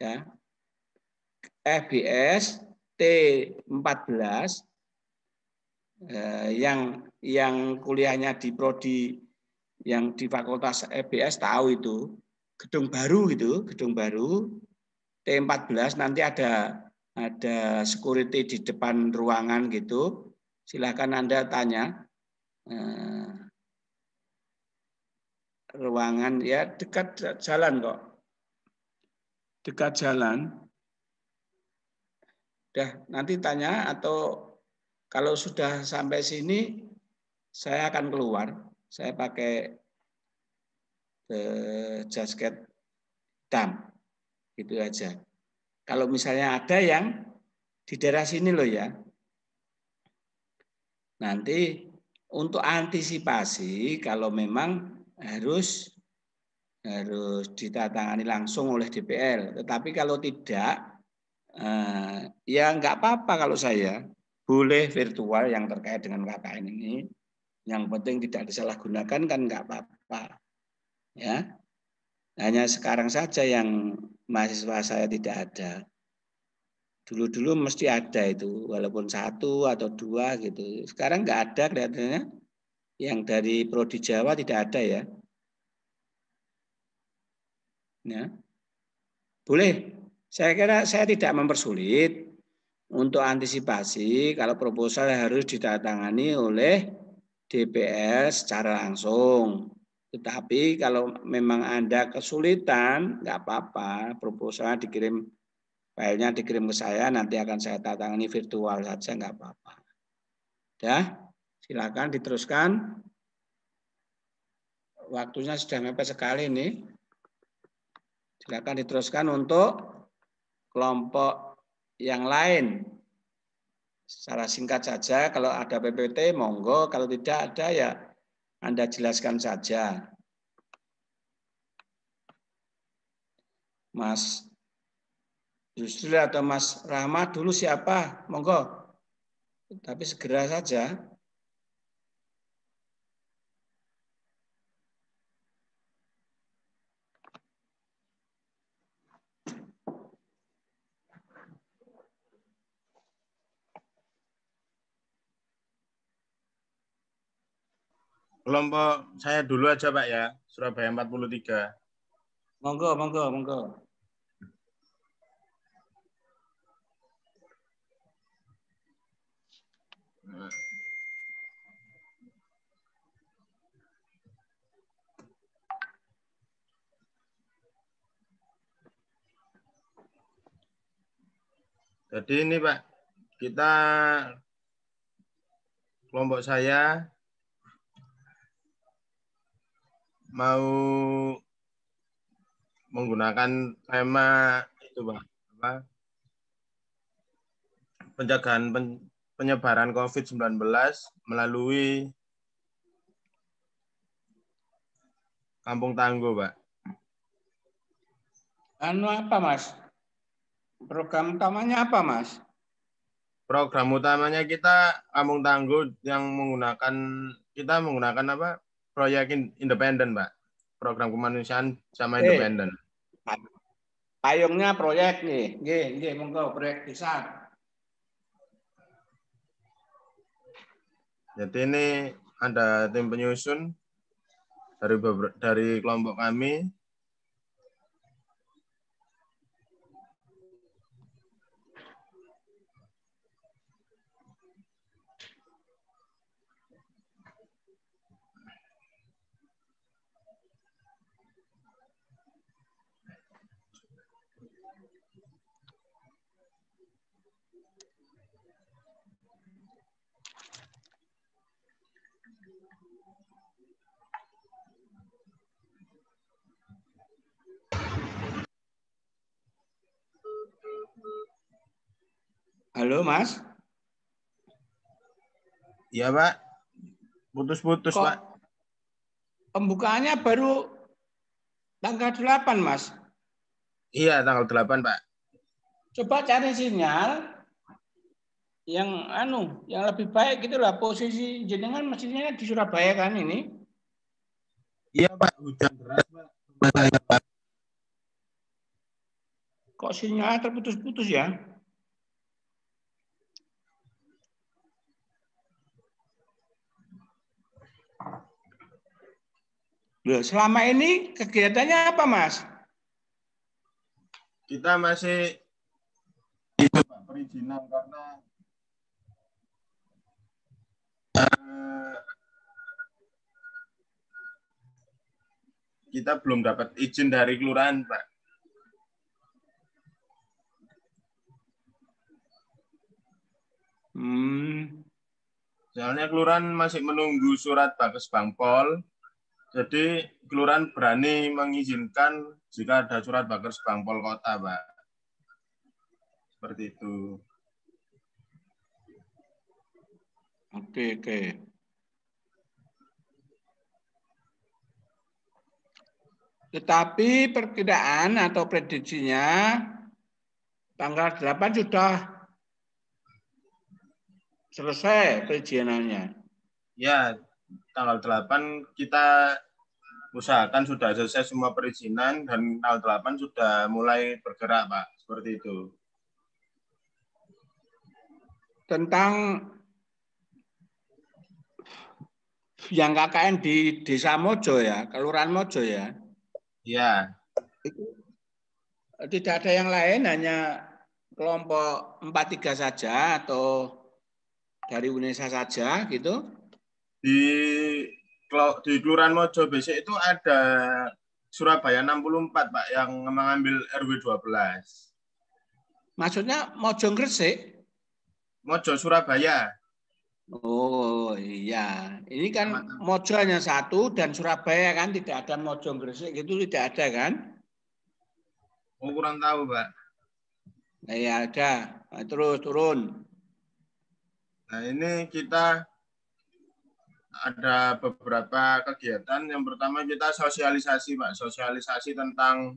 ya FBS T14 eh, yang yang kuliahnya di prodi yang di Fakultas FBS tahu itu gedung baru itu gedung baru T14 nanti ada ada security di depan ruangan gitu. Silakan Anda tanya. Eh, ruangan ya dekat jalan kok dekat jalan, Dah, nanti tanya atau kalau sudah sampai sini saya akan keluar. Saya pakai eh, jasket hitam. Gitu aja. Kalau misalnya ada yang di daerah sini loh ya. Nanti untuk antisipasi kalau memang harus harus ditatangani langsung oleh DPR. Tetapi kalau tidak, eh, ya nggak apa-apa kalau saya boleh virtual yang terkait dengan KKN ini. Yang penting tidak disalahgunakan kan nggak apa-apa. Ya, hanya sekarang saja yang mahasiswa saya tidak ada. Dulu-dulu mesti ada itu, walaupun satu atau dua gitu. Sekarang nggak ada kelihatannya. Yang dari Prodi Jawa tidak ada ya. Ya. Boleh. Saya kira saya tidak mempersulit untuk antisipasi kalau proposal harus ditatangani oleh DPR secara langsung. Tetapi kalau memang Anda kesulitan, nggak apa-apa, proposalnya dikirim, filenya dikirim ke saya, nanti akan saya tatangani virtual saja, nggak apa-apa. Ya, silakan diteruskan. Waktunya sudah mepet sekali nih. Silakan diteruskan untuk kelompok yang lain. Secara singkat saja, kalau ada PPT, monggo. Kalau tidak ada, ya Anda jelaskan saja. Mas Yusril atau Mas Rahmat dulu siapa? Monggo. Tapi segera saja. kelompok saya dulu aja Pak ya, Surabaya 43. Monggo, monggo, monggo. Jadi ini Pak, kita kelompok saya mau menggunakan tema itu Pak, apa? Penjagaan pen, penyebaran COVID-19 melalui Kampung Tangguh, Pak. Anu apa, Mas? Program utamanya apa, Mas? Program utamanya kita Kampung Tangguh yang menggunakan kita menggunakan apa? proyek independen, Pak. Program kemanusiaan sama eh, independen. Payungnya proyek nih, nggih, nggih monggo proyek besar. Jadi ini ada tim penyusun dari dari kelompok kami Halo, Mas? Iya, Pak. Putus-putus, Pak. Pembukaannya baru tanggal 8, Mas. Iya, tanggal 8, Pak. Coba cari sinyal yang anu, yang lebih baik gitulah posisi jenengan mesinnya di Surabaya kan ini. Iya, Pak. Hujan deras, Pak. Kok sinyal terputus-putus ya? Loh, selama ini kegiatannya apa, Mas? Kita masih itu Pak, perizinan karena eh, kita belum dapat izin dari kelurahan, Pak. Hmm. Soalnya kelurahan masih menunggu surat Bagus Bangpol jadi kelurahan berani mengizinkan jika ada surat bakar sebangpol kota, Pak. Seperti itu. Oke, oke. Tetapi perkiraan atau prediksinya tanggal 8 sudah selesai perizinannya. Ya, tanggal 8 kita usahakan sudah selesai semua perizinan dan tanggal 8 sudah mulai bergerak, Pak. Seperti itu. Tentang yang KKN di Desa Mojo ya, Kelurahan Mojo ya. Iya. tidak ada yang lain, hanya kelompok 43 saja atau dari UNESA saja gitu di di Kelurahan Mojo BC itu ada Surabaya 64 Pak yang mengambil RW 12. Maksudnya Mojo Gresik? Mojo Surabaya. Oh iya, ini kan Mata. Mojo hanya satu dan Surabaya kan tidak ada Mojo Gresik itu tidak ada kan? Oh kurang tahu Pak. Nah, ya ada, terus turun. Nah ini kita ada beberapa kegiatan. Yang pertama kita sosialisasi, Pak. Sosialisasi tentang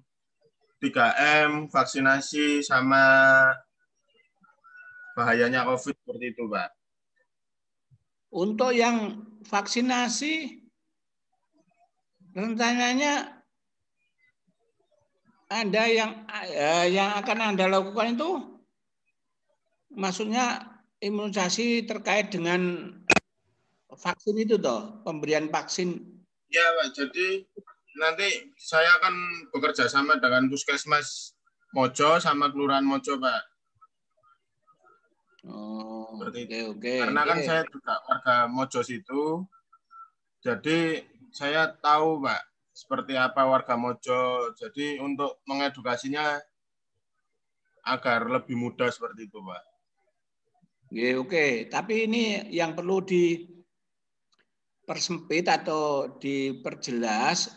3M, vaksinasi, sama bahayanya COVID seperti itu, Pak. Untuk yang vaksinasi, rencananya ada yang eh, yang akan Anda lakukan itu maksudnya imunisasi terkait dengan vaksin itu toh pemberian vaksin ya pak jadi nanti saya akan bekerja sama dengan puskesmas Mojo sama kelurahan Mojo pak oh seperti okay, okay, karena okay. kan saya juga warga Mojo situ jadi saya tahu pak seperti apa warga Mojo jadi untuk mengedukasinya agar lebih mudah seperti itu pak Oke, okay. tapi ini yang perlu di dipersempit atau diperjelas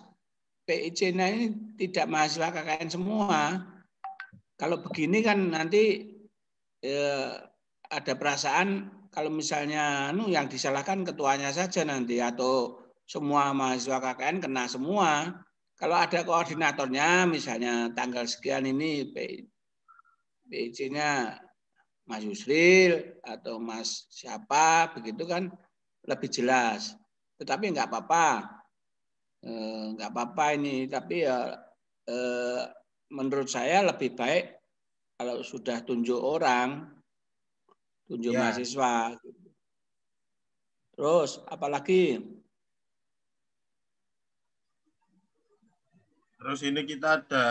pic ini tidak mahasiswa KKN semua. Kalau begini kan nanti eh, ada perasaan kalau misalnya nu yang disalahkan ketuanya saja nanti atau semua mahasiswa KKN kena semua. Kalau ada koordinatornya misalnya tanggal sekian ini PIC-nya Mas Yusril atau Mas siapa begitu kan lebih jelas. Tetapi nggak apa-apa, eh, nggak apa-apa ini. Tapi ya eh, menurut saya lebih baik kalau sudah tunjuk orang, tunjuk ya. mahasiswa. Terus apalagi? Terus ini kita ada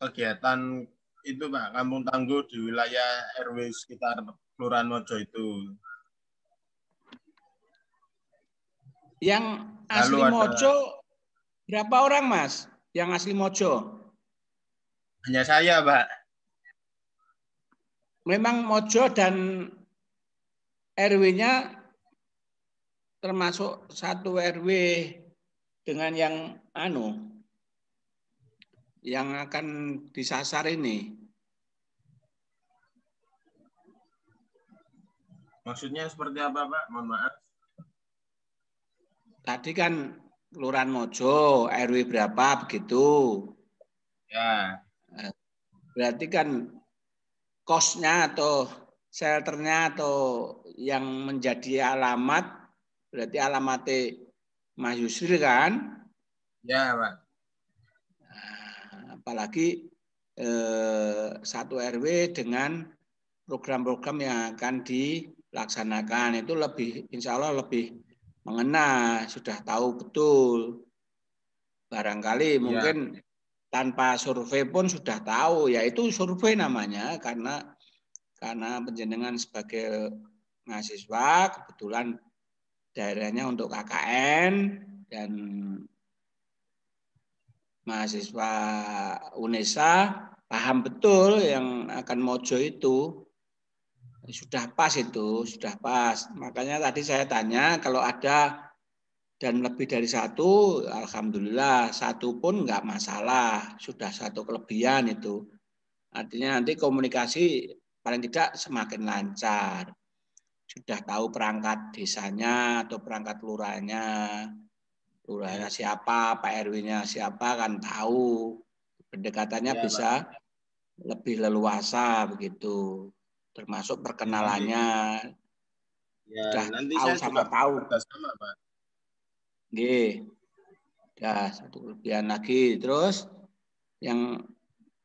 kegiatan itu Pak Kampung Tangguh di wilayah RW sekitar Kelurahan Mojo itu. Yang asli Lalu Mojo berapa orang Mas? Yang asli Mojo? Hanya saya, Pak. Memang Mojo dan RW-nya termasuk satu RW dengan yang anu yang akan disasar ini. Maksudnya seperti apa, Pak? Mohon maaf. Tadi kan Kelurahan Mojo, RW berapa begitu. Ya. Eh, berarti kan kosnya atau shelternya atau yang menjadi alamat berarti alamatnya Mas Yusril kan? Ya, Pak. Nah, apalagi eh, satu RW dengan program-program yang akan dilaksanakan itu lebih insya Allah lebih mengenal sudah tahu betul. Barangkali iya. mungkin tanpa survei pun sudah tahu, yaitu survei namanya karena karena penjenengan sebagai mahasiswa kebetulan daerahnya untuk KKN dan mahasiswa UNESA paham betul yang akan mojo itu sudah pas itu, sudah pas. Makanya tadi saya tanya kalau ada dan lebih dari satu, alhamdulillah satu pun nggak masalah, sudah satu kelebihan itu. Artinya nanti komunikasi paling tidak semakin lancar. Sudah tahu perangkat desanya atau perangkat lurahnya, lurahnya siapa, Pak RW-nya siapa kan tahu. Pendekatannya ya, bisa Pak. lebih leluasa begitu termasuk iya, perkenalannya iya. ya, sudah nanti tahu saya sama tahu sama Pak. Ya, satu kelebihan lagi. Terus yang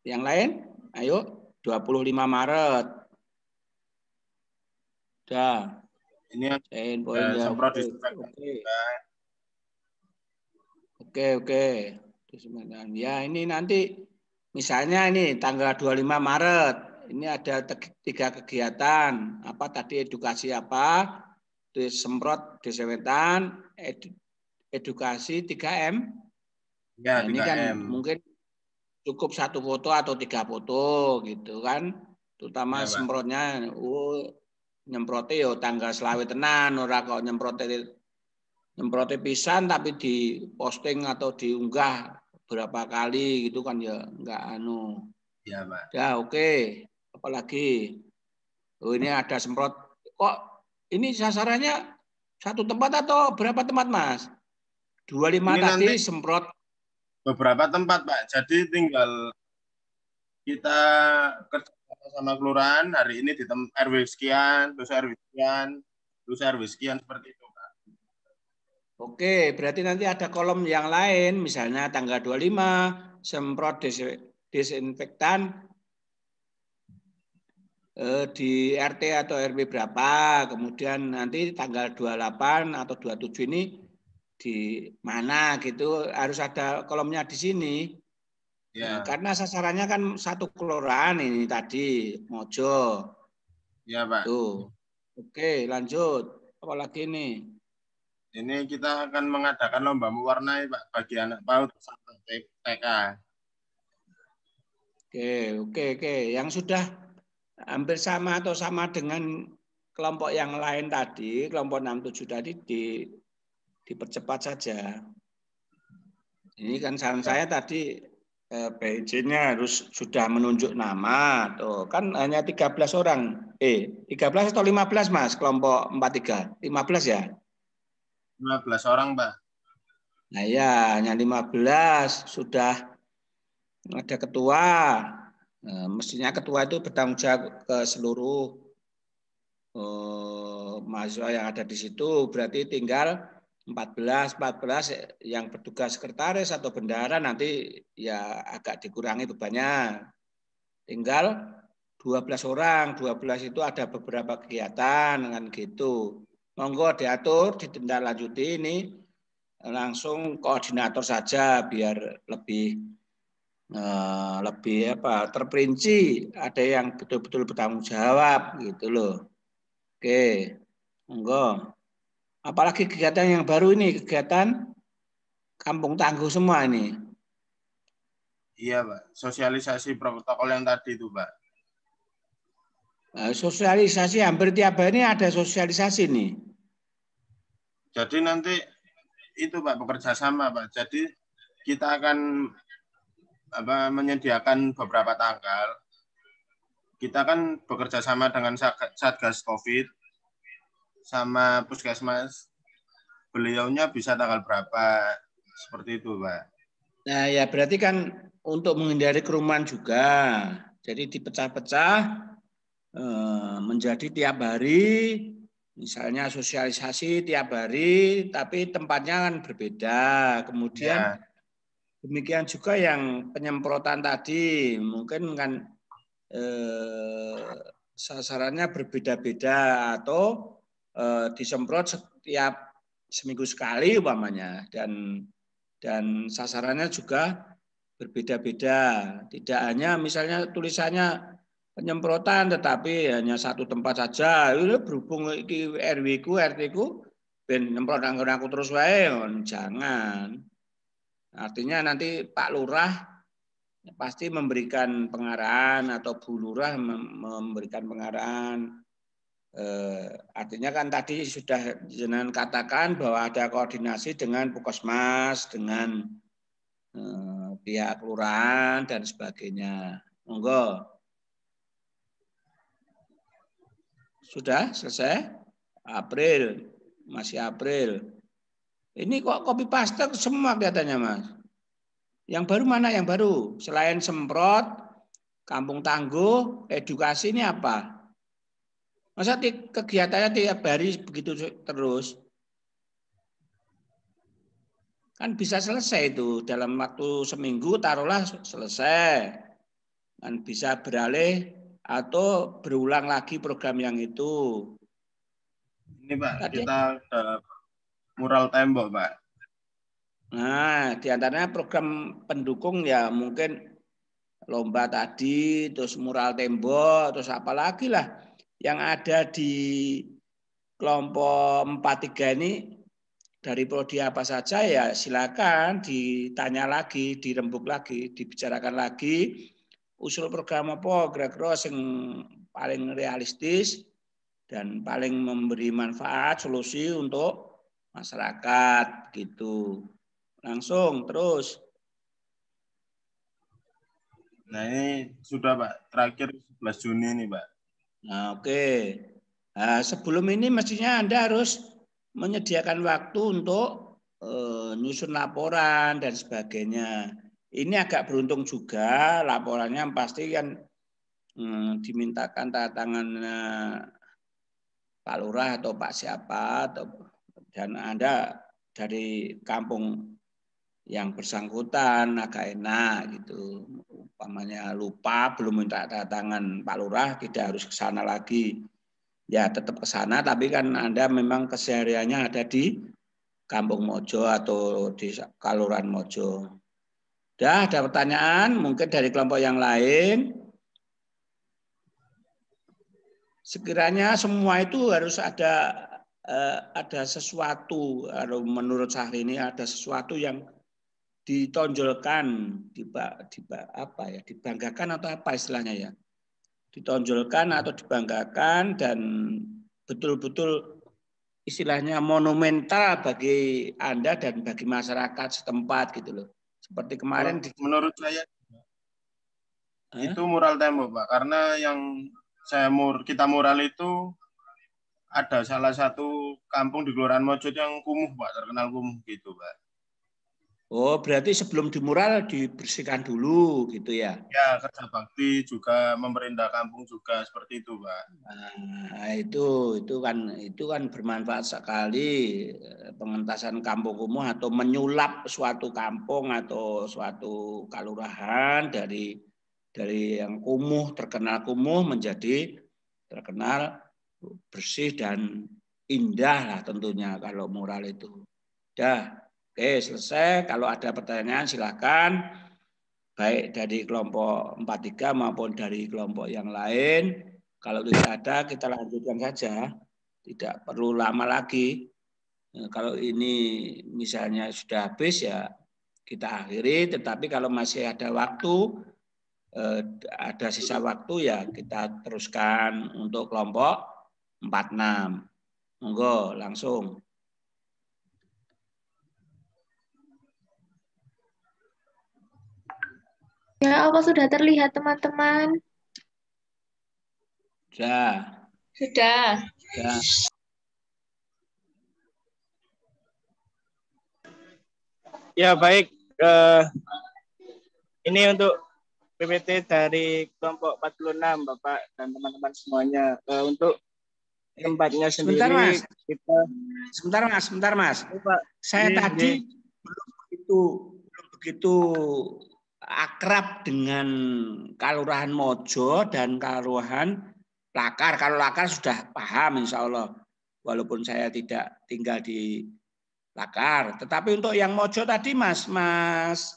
yang lain, ayo 25 Maret. Dah. Ini Cain, poin ya, Oke. Oke, oke. Ya, ini nanti misalnya ini tanggal 25 Maret ini ada tiga kegiatan. Apa tadi edukasi apa? Disemprot, disewetan, ed, edukasi 3M. Ya, nah, ini kan mungkin cukup satu foto atau tiga foto gitu kan. Terutama iya, oh, ya, semprotnya, uh nyemprote yo tanggal selawe tenan ora kok nyemprote nyemprote pisan tapi di posting atau diunggah berapa kali gitu kan ya enggak anu. Ya, Pak. Ya, oke. Okay apalagi oh ini ada semprot kok ini sasarannya satu tempat atau berapa tempat mas 25 ini tadi semprot beberapa tempat pak jadi tinggal kita kerja sama kelurahan hari ini di RW sekian terus RW sekian terus RW sekian seperti itu pak Oke, berarti nanti ada kolom yang lain, misalnya tanggal 25, semprot desinfektan Eh, di RT atau RW berapa, kemudian nanti tanggal 28 atau 27 ini di mana gitu harus ada kolomnya di sini. Ya. Nah, karena sasarannya kan satu kelurahan ini tadi Mojo. Ya pak. Tuh. Oke lanjut. apa lagi ini? Ini kita akan mengadakan lomba mewarnai pak bagi anak PAUD TK. Oke oke oke. Yang sudah hampir sama atau sama dengan kelompok yang lain tadi, kelompok 67 tadi di dipercepat saja. Ini kan saran saya tadi eh, PJ-nya harus sudah menunjuk nama tuh. Kan hanya 13 orang. Eh, 13 atau 15 Mas kelompok 43? 15 ya? 15 orang, Pak. Nah ya, hanya 15 sudah ada ketua, Eh, mestinya ketua itu bertanggung jawab ke seluruh eh, mahasiswa yang ada di situ. Berarti tinggal 14, 14 yang bertugas sekretaris atau bendahara nanti ya agak dikurangi bebannya. Tinggal 12 orang, 12 itu ada beberapa kegiatan dengan gitu. Monggo diatur, ditindaklanjuti ini langsung koordinator saja biar lebih Eh, lebih apa terperinci ada yang betul-betul bertanggung jawab gitu loh oke monggo apalagi kegiatan yang baru ini kegiatan kampung tangguh semua ini iya pak sosialisasi protokol yang tadi itu pak eh, sosialisasi hampir tiap hari ini ada sosialisasi nih jadi nanti itu pak bekerja sama pak jadi kita akan apa menyediakan beberapa tanggal. Kita kan bekerja sama dengan Satgas Covid sama Puskesmas. Beliaunya bisa tanggal berapa? Seperti itu, Pak. Nah, ya berarti kan untuk menghindari kerumunan juga. Jadi dipecah-pecah eh, menjadi tiap hari misalnya sosialisasi tiap hari tapi tempatnya kan berbeda kemudian ya. Demikian juga yang penyemprotan tadi, mungkin kan eh, sasarannya berbeda-beda atau eh, disemprot setiap seminggu sekali umpamanya dan dan sasarannya juga berbeda-beda. Tidak hanya misalnya tulisannya penyemprotan tetapi hanya satu tempat saja. Ini berhubung di RW ku RT ku ben aku terus wae, oh, jangan. Artinya nanti Pak Lurah pasti memberikan pengarahan atau Bu Lurah memberikan pengarahan. Eh, artinya kan tadi sudah jenengan katakan bahwa ada koordinasi dengan Pukosmas, dengan eh, pihak kelurahan dan sebagainya. Monggo. Sudah selesai? April, masih April. Ini kok copy paste semua kelihatannya mas. Yang baru mana yang baru? Selain semprot, kampung tangguh, edukasi ini apa? Masa kegiatannya tiap hari begitu terus? Kan bisa selesai itu dalam waktu seminggu taruhlah selesai. Kan bisa beralih atau berulang lagi program yang itu. Ini Pak, Tadi, kita mural tembok, Pak? Nah, diantaranya program pendukung ya mungkin lomba tadi, terus mural tembok, terus apalagi lah yang ada di kelompok 43 ini dari prodi apa saja ya silakan ditanya lagi, dirembuk lagi, dibicarakan lagi usul program apa kira-kira yang paling realistis dan paling memberi manfaat solusi untuk masyarakat gitu. Langsung terus. Nah ini sudah Pak, terakhir 11 Juni ini Pak. Nah oke. Okay. Nah, sebelum ini mestinya Anda harus menyediakan waktu untuk uh, nyusun laporan dan sebagainya. Ini agak beruntung juga laporannya pasti kan hmm, dimintakan tanda tangan eh, Pak Lurah atau Pak siapa atau dan Anda dari kampung yang bersangkutan agak enak gitu. Umpamanya lupa belum minta tangan Pak Lurah tidak harus ke sana lagi. Ya tetap ke sana tapi kan Anda memang kesehariannya ada di Kampung Mojo atau di Kaluran Mojo. Dah ada pertanyaan mungkin dari kelompok yang lain. Sekiranya semua itu harus ada Eh, ada sesuatu menurut menurut ini ada sesuatu yang ditonjolkan di di apa ya dibanggakan atau apa istilahnya ya ditonjolkan atau dibanggakan dan betul-betul istilahnya monumental bagi Anda dan bagi masyarakat setempat gitu loh. Seperti kemarin menurut, di... menurut saya eh? itu mural tembok Pak karena yang saya mur kita mural itu ada salah satu kampung di Kelurahan Mojot yang kumuh, Pak, terkenal kumuh gitu, Pak. Oh, berarti sebelum dimural dibersihkan dulu gitu ya? Ya, kerja bakti juga memerintah kampung juga seperti itu, Pak. Nah, itu itu kan itu kan bermanfaat sekali eh, pengentasan kampung kumuh atau menyulap suatu kampung atau suatu kelurahan dari dari yang kumuh terkenal kumuh menjadi terkenal bersih dan indah lah tentunya kalau mural itu. Dah, oke selesai. Kalau ada pertanyaan silahkan baik dari kelompok 43 maupun dari kelompok yang lain. Kalau tidak ada kita lanjutkan saja. Tidak perlu lama lagi. Eh, kalau ini misalnya sudah habis ya kita akhiri, tetapi kalau masih ada waktu, eh, ada sisa waktu ya kita teruskan untuk kelompok empat enam, Monggo langsung. Ya, apa sudah terlihat teman-teman? Sudah. Sudah. Sudah. Ya, baik. Eh, ini untuk PPT dari kelompok 46 Bapak dan teman-teman semuanya. Eh, untuk tempatnya sendiri. Sebentar mas. Kita... Sebentar mas, sebentar mas. Saya ini, iya, tadi ini. Iya. belum begitu belum begitu akrab dengan Kalurahan Mojo dan Kalurahan Lakar. Kalau Lakar sudah paham insya Allah. Walaupun saya tidak tinggal di Lakar. Tetapi untuk yang Mojo tadi Mas, Mas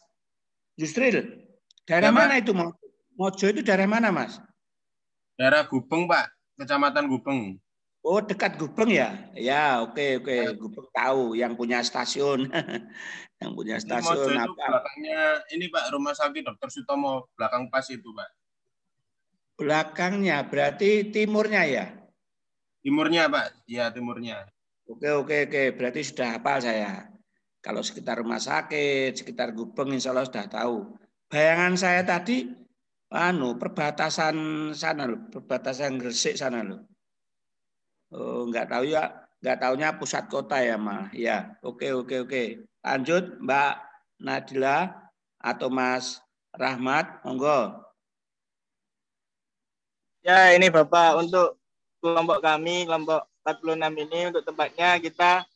Justril, daerah ya, mana itu Mojo? Mojo itu daerah mana Mas? Daerah Gubeng Pak, Kecamatan Gubeng. Oh dekat Gubeng ya? Ya oke okay, oke okay. Ya. Gubeng tahu yang punya stasiun, yang punya stasiun ini apa? Belakangnya ini Pak Rumah Sakit Dokter Sutomo belakang pas itu Pak. Belakangnya berarti timurnya ya? Timurnya Pak, ya timurnya. Oke okay, oke okay, oke okay. berarti sudah hafal saya. Kalau sekitar rumah sakit, sekitar Gubeng Insya Allah sudah tahu. Bayangan saya tadi, anu perbatasan sana loh, perbatasan Gresik sana loh Oh, nggak tahu ya, nggak tahunya pusat kota ya, Ma. Ya, oke oke oke. Lanjut Mbak Nadila atau Mas Rahmat, monggo. Ya, ini Bapak untuk kelompok kami, kelompok 46 ini untuk tempatnya kita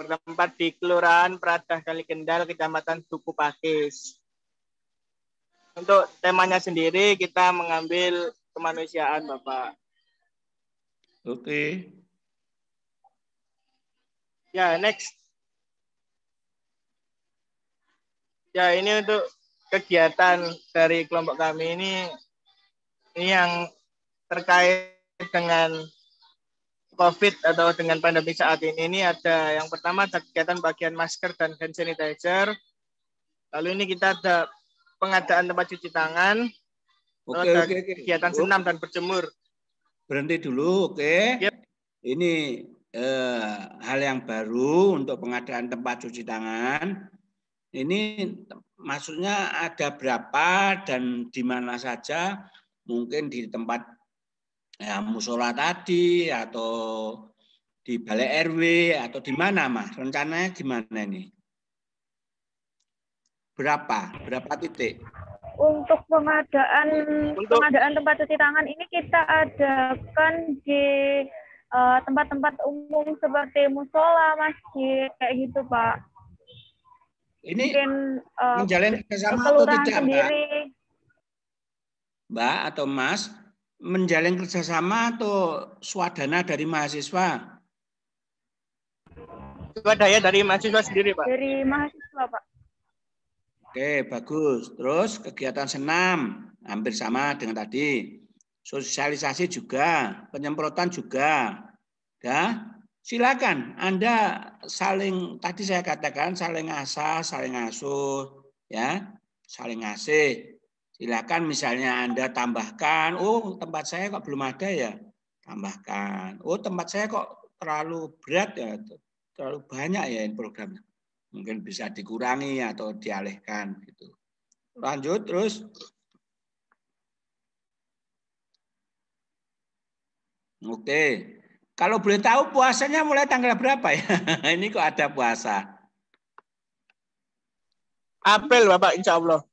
bertempat di Kelurahan Pradah Kali Kendal, Kecamatan Duku Pakis. Untuk temanya sendiri kita mengambil kemanusiaan Bapak. Oke. Okay. Ya, next. Ya, ini untuk kegiatan dari kelompok kami ini ini yang terkait dengan COVID atau dengan pandemi saat ini ini ada yang pertama ada kegiatan bagian masker dan hand sanitizer. Lalu ini kita ada pengadaan tempat cuci tangan. Oke, okay, okay, okay. kegiatan senam dan berjemur berhenti dulu, oke? Okay? Yep. Ini eh, hal yang baru untuk pengadaan tempat cuci tangan. Ini maksudnya ada berapa dan di mana saja? Mungkin di tempat ya, musola tadi atau di balai RW atau di mana, mah? Rencananya gimana ini? Berapa? Berapa titik? untuk pengadaan untuk... pengadaan tempat cuci tangan ini kita adakan di eh, tempat-tempat uh, umum seperti musola, masjid kayak gitu, Pak. Ini Mungkin, uh, menjalin kerjasama atau tidak, sendiri. Mbak? Mbak atau Mas, menjalin kerjasama atau swadana dari mahasiswa? Swadaya dari mahasiswa sendiri, Pak. Dari mahasiswa, Pak. Oke, bagus. Terus kegiatan senam hampir sama dengan tadi. Sosialisasi juga, penyemprotan juga. Ya, silakan Anda saling tadi saya katakan saling asah, saling asuh, ya, saling ngasih. Silakan misalnya Anda tambahkan, oh tempat saya kok belum ada ya, tambahkan. Oh tempat saya kok terlalu berat ya, terlalu banyak ya programnya mungkin bisa dikurangi atau dialihkan gitu. Lanjut terus Oke. Kalau boleh tahu puasanya mulai tanggal berapa ya? Ini kok ada puasa? April Bapak Insya Allah.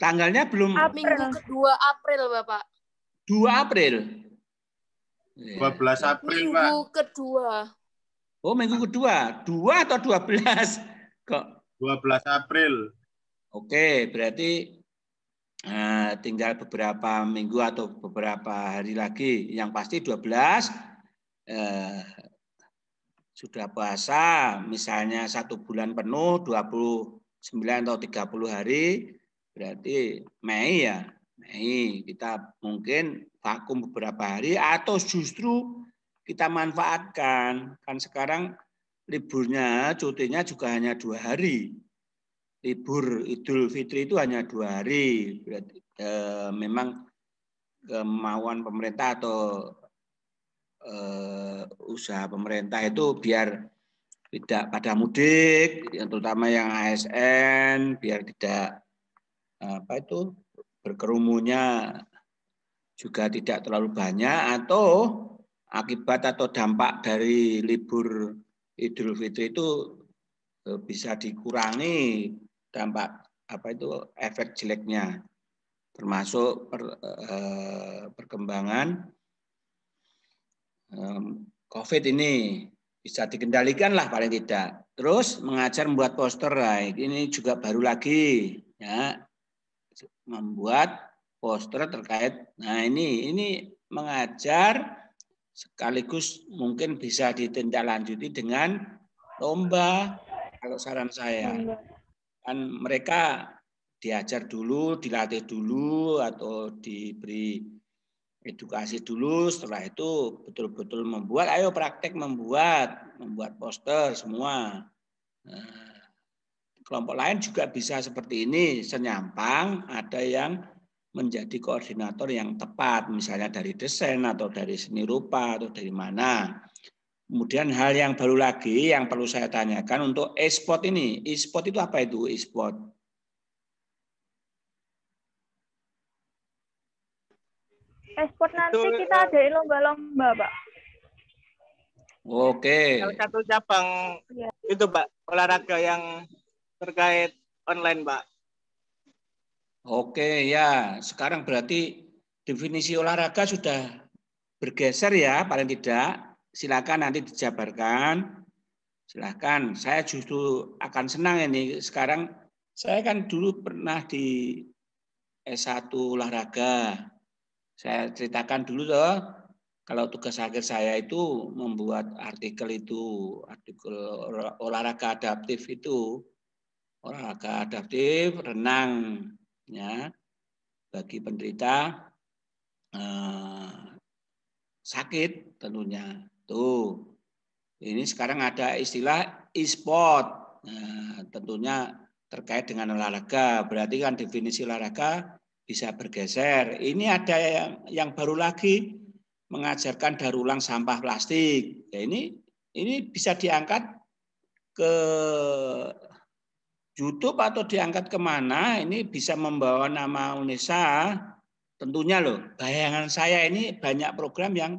Tanggalnya belum. April. Minggu kedua April Bapak. 2 April. 12 iya. April minggu Pak. Minggu kedua. Oh minggu kedua. Dua atau 12? Kok 12 April. Oke, berarti uh, tinggal beberapa minggu atau beberapa hari lagi. Yang pasti 12 uh, eh, sudah puasa, misalnya satu bulan penuh 29 atau 30 hari, berarti Mei ya. Mei kita mungkin vakum beberapa hari atau justru kita manfaatkan. Kan sekarang liburnya, cutinya juga hanya dua hari. Libur Idul Fitri itu hanya dua hari. Berarti e, memang kemauan pemerintah atau e, usaha pemerintah itu biar tidak pada mudik, yang terutama yang ASN, biar tidak apa itu berkerumunnya juga tidak terlalu banyak atau akibat atau dampak dari libur Idul Fitri itu e, bisa dikurangi dampak apa itu efek jeleknya termasuk per, e, perkembangan e, COVID ini bisa dikendalikan lah paling tidak. Terus mengajar membuat poster, nah, ini juga baru lagi ya membuat poster terkait. Nah ini ini mengajar sekaligus mungkin bisa ditindaklanjuti dengan lomba kalau saran saya kan mereka diajar dulu dilatih dulu atau diberi edukasi dulu setelah itu betul-betul membuat ayo praktek membuat membuat poster semua nah, kelompok lain juga bisa seperti ini senyampang ada yang menjadi koordinator yang tepat, misalnya dari desain atau dari seni rupa atau dari mana. Kemudian hal yang baru lagi yang perlu saya tanyakan untuk e-sport ini, e-sport itu apa itu e-sport? E-sport nanti itu, kita eh, ada lomba-lomba, Pak. Oke. Salah satu cabang ya. itu, Pak, olahraga yang terkait online, Pak. Oke ya, sekarang berarti definisi olahraga sudah bergeser ya, paling tidak. Silakan nanti dijabarkan. Silakan. Saya justru akan senang ini sekarang. Saya kan dulu pernah di S1 olahraga. Saya ceritakan dulu loh, kalau tugas akhir saya itu membuat artikel itu, artikel olahraga adaptif itu. Olahraga adaptif, renang, ya bagi penderita eh, sakit tentunya. Tuh. Ini sekarang ada istilah e-sport. eh, tentunya terkait dengan olahraga. Berarti kan definisi olahraga bisa bergeser. Ini ada yang, yang baru lagi mengajarkan daur ulang sampah plastik. Ya ini ini bisa diangkat ke YouTube atau diangkat kemana ini bisa membawa nama UNESA. Tentunya loh, bayangan saya ini banyak program yang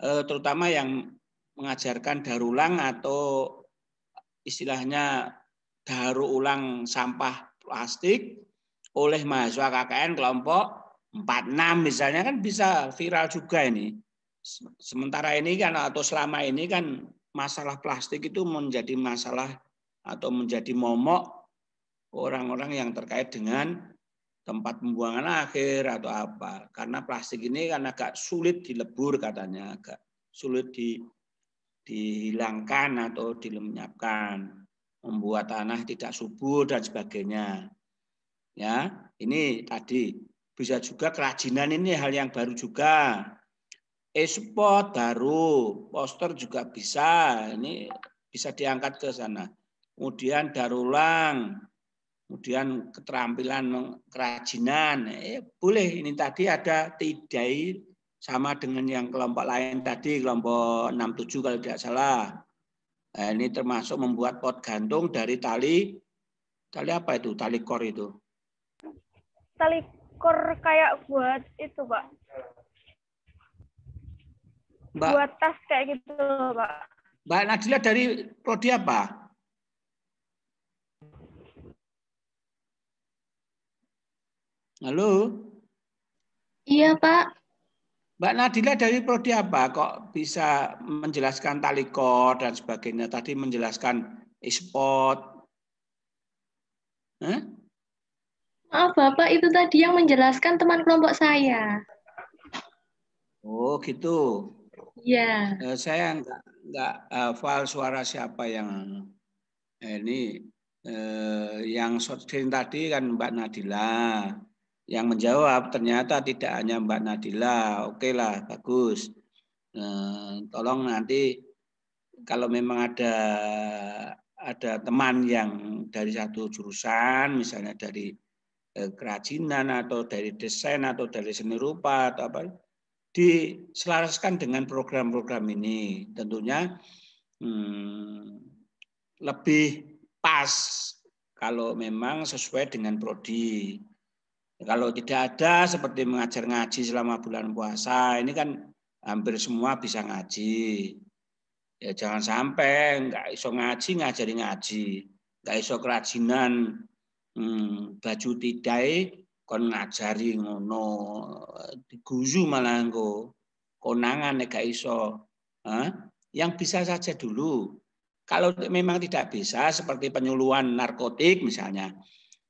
eh, terutama yang mengajarkan daur ulang atau istilahnya daur ulang sampah plastik oleh mahasiswa KKN kelompok 46 misalnya kan bisa viral juga ini. Sementara ini kan atau selama ini kan masalah plastik itu menjadi masalah atau menjadi momok orang-orang yang terkait dengan tempat pembuangan akhir atau apa. Karena plastik ini kan agak sulit dilebur katanya, agak sulit di, dihilangkan atau dilenyapkan, membuat tanah tidak subur dan sebagainya. Ya, ini tadi bisa juga kerajinan ini hal yang baru juga. E-spot baru, poster juga bisa. Ini bisa diangkat ke sana. Kemudian darulang, kemudian keterampilan kerajinan eh, boleh ini tadi ada tidak sama dengan yang kelompok lain tadi kelompok 67 kalau tidak salah nah, ini termasuk membuat pot gantung dari tali tali apa itu tali kor itu tali kor kayak buat itu pak Mbak, buat tas kayak gitu pak Mbak Nadila dari prodi apa Halo? Iya, Pak. Mbak Nadila dari prodi apa kok bisa menjelaskan talikor dan sebagainya? Tadi menjelaskan e-sport. Hah? Maaf Bapak, itu tadi yang menjelaskan teman kelompok saya. Oh gitu. Iya. Yeah. Saya enggak nggak hafal eh, suara siapa yang eh, ini eh, yang short tadi kan Mbak Nadila yang menjawab ternyata tidak hanya Mbak Nadila, oke lah, bagus. Eh, tolong nanti kalau memang ada ada teman yang dari satu jurusan, misalnya dari eh, kerajinan atau dari desain atau dari seni rupa atau apa, diselaraskan dengan program-program ini, tentunya hmm, lebih pas kalau memang sesuai dengan prodi. Kalau tidak ada seperti mengajar ngaji selama bulan puasa, ini kan hampir semua bisa ngaji. Ya jangan sampai nggak iso ngaji ngajari ngaji, nggak iso kerajinan hmm, baju tidai kon ngajari ngono diguzu malah konangan nek iso. Hah? Yang bisa saja dulu. Kalau memang tidak bisa seperti penyuluhan narkotik misalnya,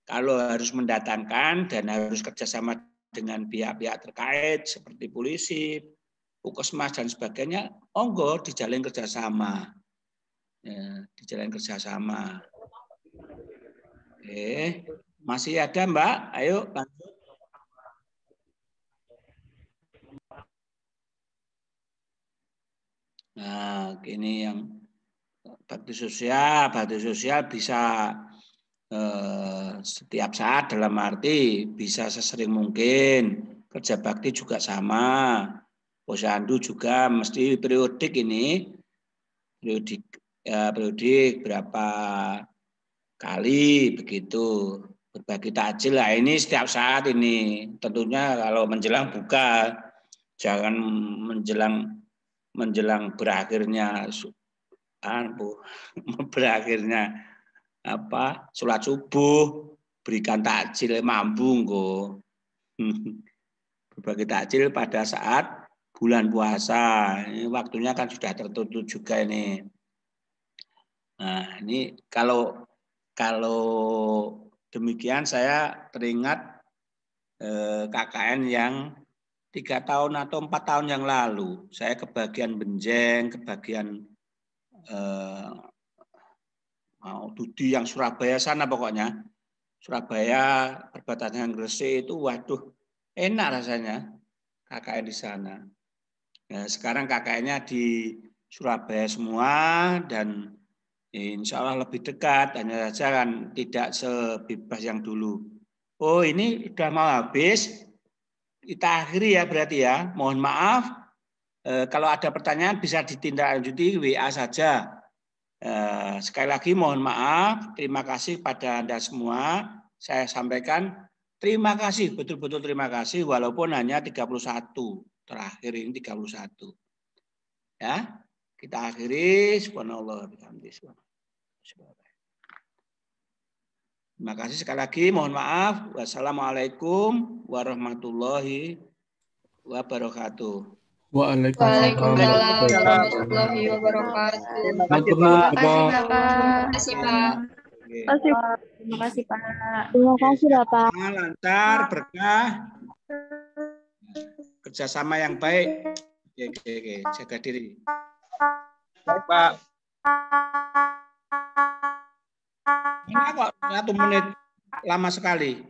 kalau harus mendatangkan dan harus kerjasama dengan pihak-pihak terkait seperti polisi, puskesmas dan sebagainya, onggo dijalin kerjasama, ya, dijalin kerjasama. Oke, masih ada Mbak? Ayo lanjut. Nah, ini yang bakti sosial, bakti sosial bisa Eh, setiap saat dalam arti bisa sesering mungkin kerja bakti juga sama posyandu juga mesti periodik ini periodik ya, periodik berapa kali begitu berbagi takjil lah ini setiap saat ini tentunya kalau menjelang buka jangan menjelang menjelang berakhirnya anu, berakhirnya apa sholat subuh berikan takjil mampu go berbagai takjil pada saat bulan puasa ini waktunya kan sudah tertutup juga ini nah ini kalau kalau demikian saya teringat eh, KKN yang tiga tahun atau empat tahun yang lalu saya kebagian benjeng kebagian eh, oh, Dudi yang Surabaya sana pokoknya. Surabaya perbatasan Gresik itu waduh enak rasanya KKN di sana. Nah, sekarang kkn di Surabaya semua dan ya, insya Allah lebih dekat, hanya saja kan tidak sebebas yang dulu. Oh ini sudah mau habis, kita akhiri ya berarti ya. Mohon maaf, eh, kalau ada pertanyaan bisa ditindaklanjuti WA saja. Eh, sekali lagi mohon maaf, terima kasih pada Anda semua. Saya sampaikan terima kasih, betul-betul terima kasih walaupun hanya 31 terakhir ini 31. Ya, kita akhiri subhanallah Terima kasih sekali lagi, mohon maaf. Wassalamualaikum warahmatullahi wabarakatuh. Waalaikumsalam warahmatullahi wabarakatuh. Terima kasih Pak. Terima kasih Pak. Terima kasih Pak. Terima kasih Pak. Terima Bapak. Lancar berkah kerjasama yang baik. Oke, oke, oke. Jaga diri. Baik Pak. Kenapa kok satu menit lama sekali?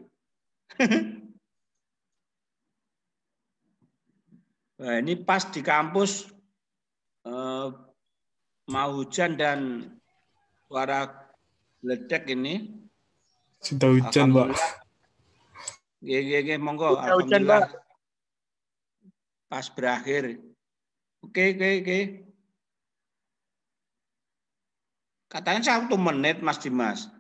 Nah, ini pas di kampus eh, mau hujan dan suara ledek ini. Sudah hujan, Pak. Ya, ya, ya, monggo. Sudah hujan, Pak. Pas berakhir. Oke, oke, oke. Katanya satu menit, Mas Dimas.